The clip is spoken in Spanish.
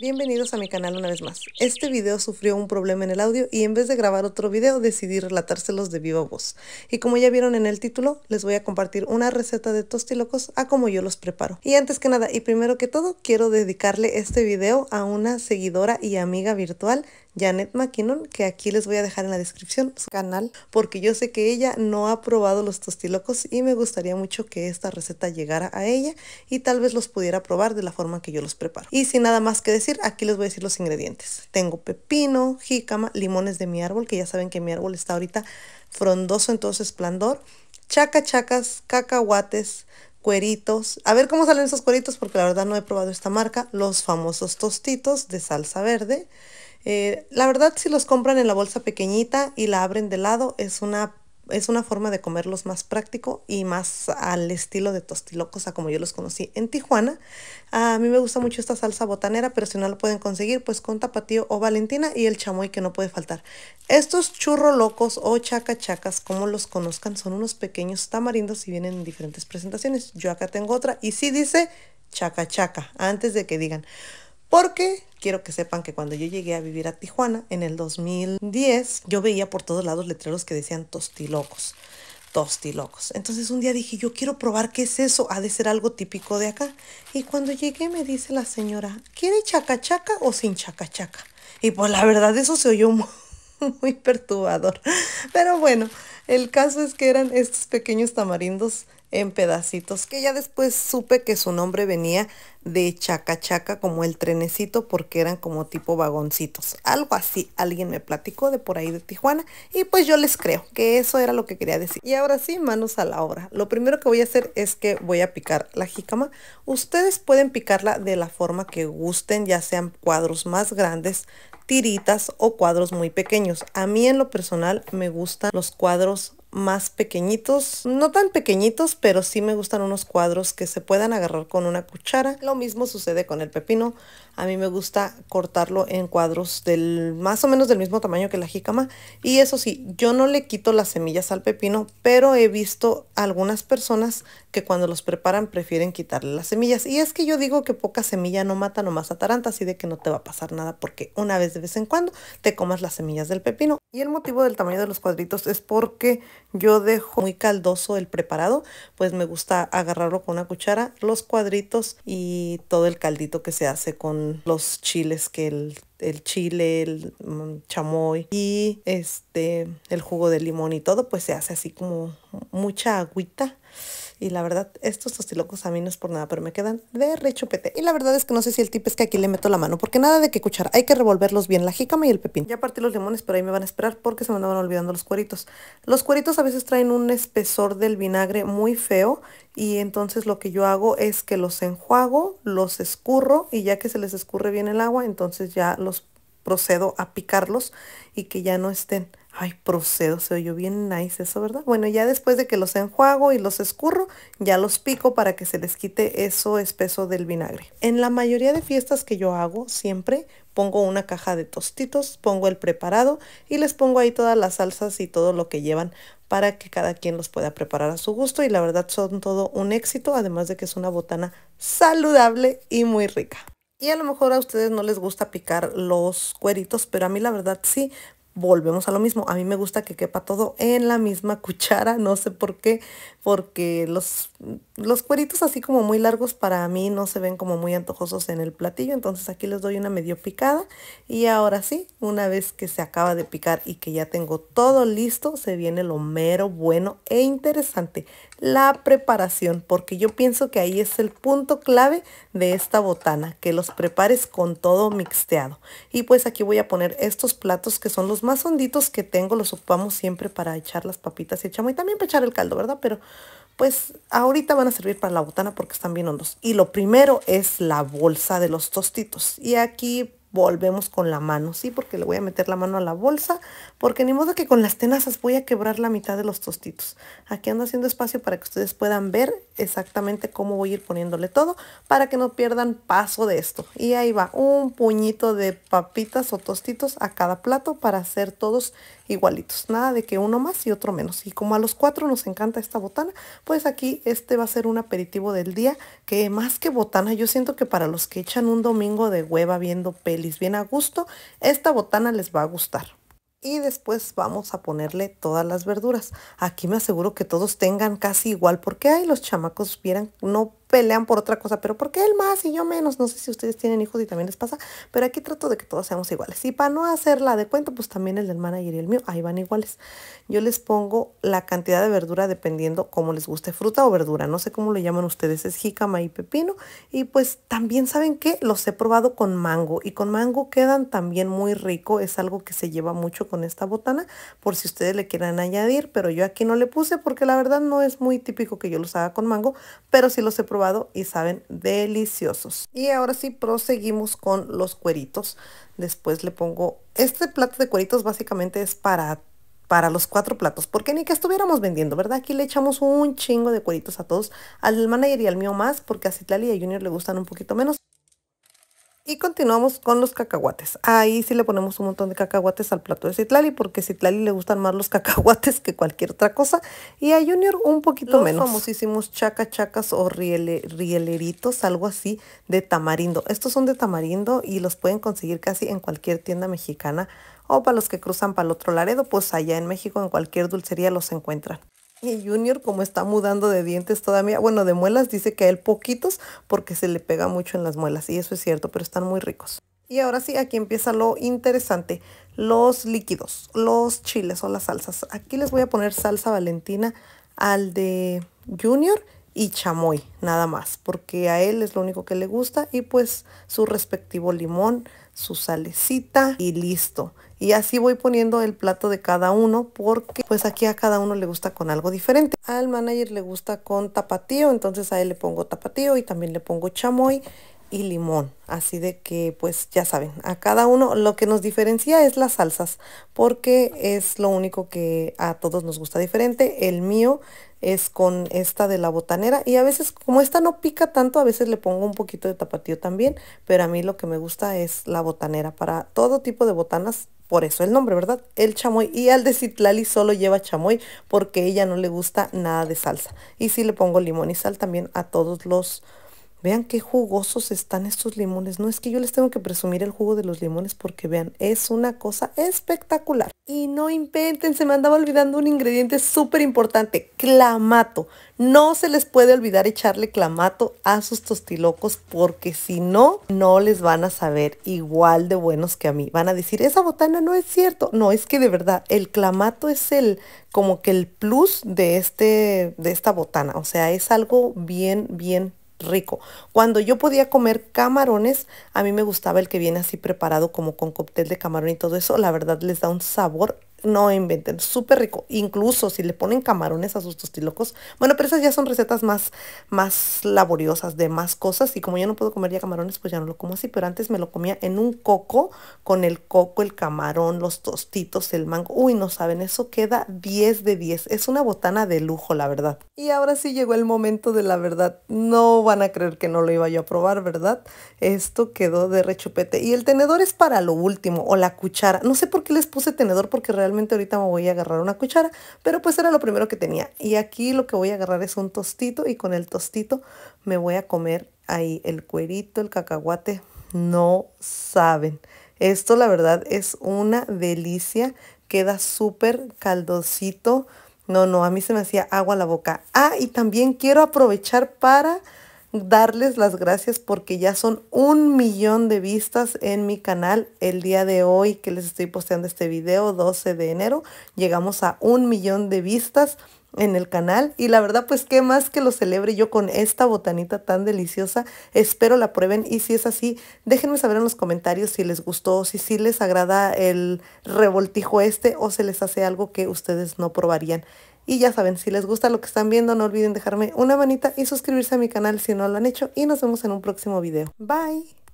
Bienvenidos a mi canal una vez más. Este video sufrió un problema en el audio y en vez de grabar otro video decidí relatárselos de viva voz. Y como ya vieron en el título, les voy a compartir una receta de tostilocos a como yo los preparo. Y antes que nada y primero que todo, quiero dedicarle este video a una seguidora y amiga virtual Janet McKinnon, que aquí les voy a dejar en la descripción su canal, porque yo sé que ella no ha probado los tostilocos y me gustaría mucho que esta receta llegara a ella y tal vez los pudiera probar de la forma que yo los preparo. Y sin nada más que decir, aquí les voy a decir los ingredientes. Tengo pepino, jícama, limones de mi árbol, que ya saben que mi árbol está ahorita frondoso en todo su esplendor, chacachacas, cacahuates, cueritos. A ver cómo salen esos cueritos porque la verdad no he probado esta marca. Los famosos tostitos de salsa verde. Eh, la verdad, si los compran en la bolsa pequeñita y la abren de lado, es una, es una forma de comerlos más práctico y más al estilo de tostilocos, a como yo los conocí en Tijuana. A mí me gusta mucho esta salsa botanera, pero si no la pueden conseguir, pues con tapatío o valentina y el chamoy que no puede faltar. Estos churro locos o chacachacas, como los conozcan, son unos pequeños tamarindos y vienen en diferentes presentaciones. Yo acá tengo otra y sí dice chacachaca, antes de que digan. Porque quiero que sepan que cuando yo llegué a vivir a Tijuana en el 2010, yo veía por todos lados letreros que decían tostilocos, tostilocos. Entonces un día dije, yo quiero probar qué es eso, ha de ser algo típico de acá. Y cuando llegué me dice la señora, ¿quiere chacachaca o sin chacachaca? Y pues la verdad eso se oyó muy muy perturbador. Pero bueno, el caso es que eran estos pequeños tamarindos en pedacitos, que ya después supe que su nombre venía de chaca chaca como el trenecito porque eran como tipo vagoncitos, algo así, alguien me platicó de por ahí de Tijuana y pues yo les creo que eso era lo que quería decir. Y ahora sí, manos a la obra. Lo primero que voy a hacer es que voy a picar la jícama. Ustedes pueden picarla de la forma que gusten, ya sean cuadros más grandes, tiritas o cuadros muy pequeños. A mí en lo personal me gustan los cuadros más pequeñitos, no tan pequeñitos, pero sí me gustan unos cuadros que se puedan agarrar con una cuchara. Lo mismo sucede con el pepino. A mí me gusta cortarlo en cuadros del más o menos del mismo tamaño que la jícama. Y eso sí, yo no le quito las semillas al pepino, pero he visto algunas personas que cuando los preparan prefieren quitarle las semillas. Y es que yo digo que poca semilla no mata nomás a taranta, así de que no te va a pasar nada porque una vez de vez en cuando te comas las semillas del pepino y el motivo del tamaño de los cuadritos es porque yo dejo muy caldoso el preparado, pues me gusta agarrarlo con una cuchara, los cuadritos y todo el caldito que se hace con los chiles, que el, chile, el mm, chamoy y este el jugo de limón y todo, pues se hace así como mucha agüita y la verdad, estos tostilocos a mí no es por nada, pero me quedan de rechupete. Y la verdad es que no sé si el tip es que aquí le meto la mano, porque nada de que cuchar, Hay que revolverlos bien, la jícama y el pepín. Ya partí los limones, pero ahí me van a esperar porque se me andaban olvidando los cueritos. Los cueritos a veces traen un espesor del vinagre muy feo y entonces lo que yo hago es que los enjuago, los escurro y ya que se les escurre bien el agua, entonces ya los procedo a picarlos y que ya no estén Ay, procedo, se oyó bien nice eso, ¿verdad? Bueno, ya después de que los enjuago y los escurro, ya los pico para que se les quite eso espeso del vinagre. En la mayoría de fiestas que yo hago, siempre pongo una caja de tostitos, pongo el preparado y les pongo ahí todas las salsas y todo lo que llevan para que cada quien los pueda preparar a su gusto y la verdad son todo un éxito, además de que es una botana saludable y muy rica. Y a lo mejor a ustedes no les gusta picar los cueritos, pero a mí la verdad sí volvemos a lo mismo. A mí me gusta que quepa todo en la misma cuchara, no sé por qué, porque los, los cueritos así como muy largos para mí no se ven como muy antojosos en el platillo, entonces aquí les doy una medio picada y ahora sí, una vez que se acaba de picar y que ya tengo todo listo, se viene lo mero bueno e interesante, la preparación, porque yo pienso que ahí es el punto clave de esta botana, que los prepares con todo mixteado. Y pues aquí voy a poner estos platos que son los más honditos que tengo, los ocupamos siempre para echar las papitas y el y también para echar el caldo, ¿verdad? Pero pues ahorita van a servir para la botana porque están bien hondos. Y lo primero es la bolsa de los tostitos. Y aquí volvemos con la mano, ¿sí? Porque le voy a meter la mano a la bolsa, porque ni modo que con las tenazas voy a quebrar la mitad de los tostitos. Aquí ando haciendo espacio para que ustedes puedan ver exactamente cómo voy a ir poniéndole todo, para que no pierdan paso de esto. Y ahí va, un puñito de papitas o tostitos a cada plato para hacer todos igualitos. Nada de que uno más y otro menos. Y como a los cuatro nos encanta esta botana, pues aquí este va a ser un aperitivo del día, que más que botana, yo siento que para los que echan un domingo de hueva viendo películas, les bien a gusto, esta botana les va a gustar. Y después vamos a ponerle todas las verduras. Aquí me aseguro que todos tengan casi igual, porque hay los chamacos vieran, no pelean por otra cosa, pero porque él más y yo menos? No sé si ustedes tienen hijos y también les pasa, pero aquí trato de que todos seamos iguales. Y para no hacerla de cuento, pues también el del manager y el mío, ahí van iguales. Yo les pongo la cantidad de verdura dependiendo cómo les guste, fruta o verdura, no sé cómo lo llaman ustedes, es jícama y pepino. Y pues también saben que los he probado con mango y con mango quedan también muy rico, es algo que se lleva mucho con esta botana, por si ustedes le quieran añadir, pero yo aquí no le puse porque la verdad no es muy típico que yo los haga con mango, pero si los he probado y saben deliciosos. Y ahora sí proseguimos con los cueritos. Después le pongo, este plato de cueritos básicamente es para para los cuatro platos, porque ni que estuviéramos vendiendo, ¿verdad? Aquí le echamos un chingo de cueritos a todos, al del manager y al mío más, porque a tal y a Junior le gustan un poquito menos, y continuamos con los cacahuates. Ahí sí le ponemos un montón de cacahuates al plato de Citlali porque a Citlali le gustan más los cacahuates que cualquier otra cosa. Y a Junior un poquito menos. los menos. famosísimos chacachacas o rieleritos, algo así, de tamarindo. Estos son de tamarindo y los pueden conseguir casi en cualquier tienda mexicana. O para los que cruzan para el otro Laredo, pues allá en México en cualquier dulcería los encuentran. Y Junior, como está mudando de dientes todavía, bueno, de muelas, dice que a él poquitos porque se le pega mucho en las muelas. Y eso es cierto, pero están muy ricos. Y ahora sí, aquí empieza lo interesante, los líquidos, los chiles o las salsas. Aquí les voy a poner salsa valentina al de Junior y chamoy, nada más, porque a él es lo único que le gusta y pues su respectivo limón, su salecita y listo y así voy poniendo el plato de cada uno porque pues aquí a cada uno le gusta con algo diferente. Al manager le gusta con tapatío, entonces a él le pongo tapatío y también le pongo chamoy y limón. Así de que, pues ya saben, a cada uno lo que nos diferencia es las salsas, porque es lo único que a todos nos gusta diferente. El mío es con esta de la botanera y a veces como esta no pica tanto, a veces le pongo un poquito de tapatío también, pero a mí lo que me gusta es la botanera para todo tipo de botanas por eso el nombre, ¿verdad? El chamoy. Y al decir Lali solo lleva chamoy porque ella no le gusta nada de salsa. Y si le pongo limón y sal también a todos los Vean qué jugosos están estos limones. No es que yo les tengo que presumir el jugo de los limones porque vean, es una cosa espectacular. Y no inventen, se me andaba olvidando un ingrediente súper importante, clamato. No se les puede olvidar echarle clamato a sus tostilocos porque si no, no les van a saber igual de buenos que a mí. Van a decir, esa botana no es cierto. No, es que de verdad, el clamato es el como que el plus de, este, de esta botana. O sea, es algo bien, bien rico. Cuando yo podía comer camarones, a mí me gustaba el que viene así preparado como con cóctel de camarón y todo eso. La verdad les da un sabor no inventen, súper rico. Incluso si le ponen camarones a sus tostilocos. Bueno, pero esas ya son recetas más, más laboriosas, de más cosas. Y como yo no puedo comer ya camarones, pues ya no lo como así. Pero antes me lo comía en un coco, con el coco, el camarón, los tostitos, el mango. Uy, no saben, eso queda 10 de 10. Es una botana de lujo, la verdad. Y ahora sí llegó el momento de la verdad. No van a creer que no lo iba yo a probar, ¿verdad? Esto quedó de rechupete. Y el tenedor es para lo último, o la cuchara. No sé por qué les puse tenedor, porque realmente realmente ahorita me voy a agarrar una cuchara, pero pues era lo primero que tenía. Y aquí lo que voy a agarrar es un tostito y con el tostito me voy a comer ahí el cuerito, el cacahuate. No saben. Esto la verdad es una delicia. Queda súper caldosito. No, no, a mí se me hacía agua la boca. Ah, y también quiero aprovechar para darles las gracias porque ya son un millón de vistas en mi canal el día de hoy que les estoy posteando este video 12 de enero llegamos a un millón de vistas en el canal y la verdad pues qué más que lo celebre yo con esta botanita tan deliciosa espero la prueben y si es así déjenme saber en los comentarios si les gustó si sí si les agrada el revoltijo este o se les hace algo que ustedes no probarían y ya saben, si les gusta lo que están viendo, no olviden dejarme una manita y suscribirse a mi canal si no lo han hecho. Y nos vemos en un próximo video. Bye.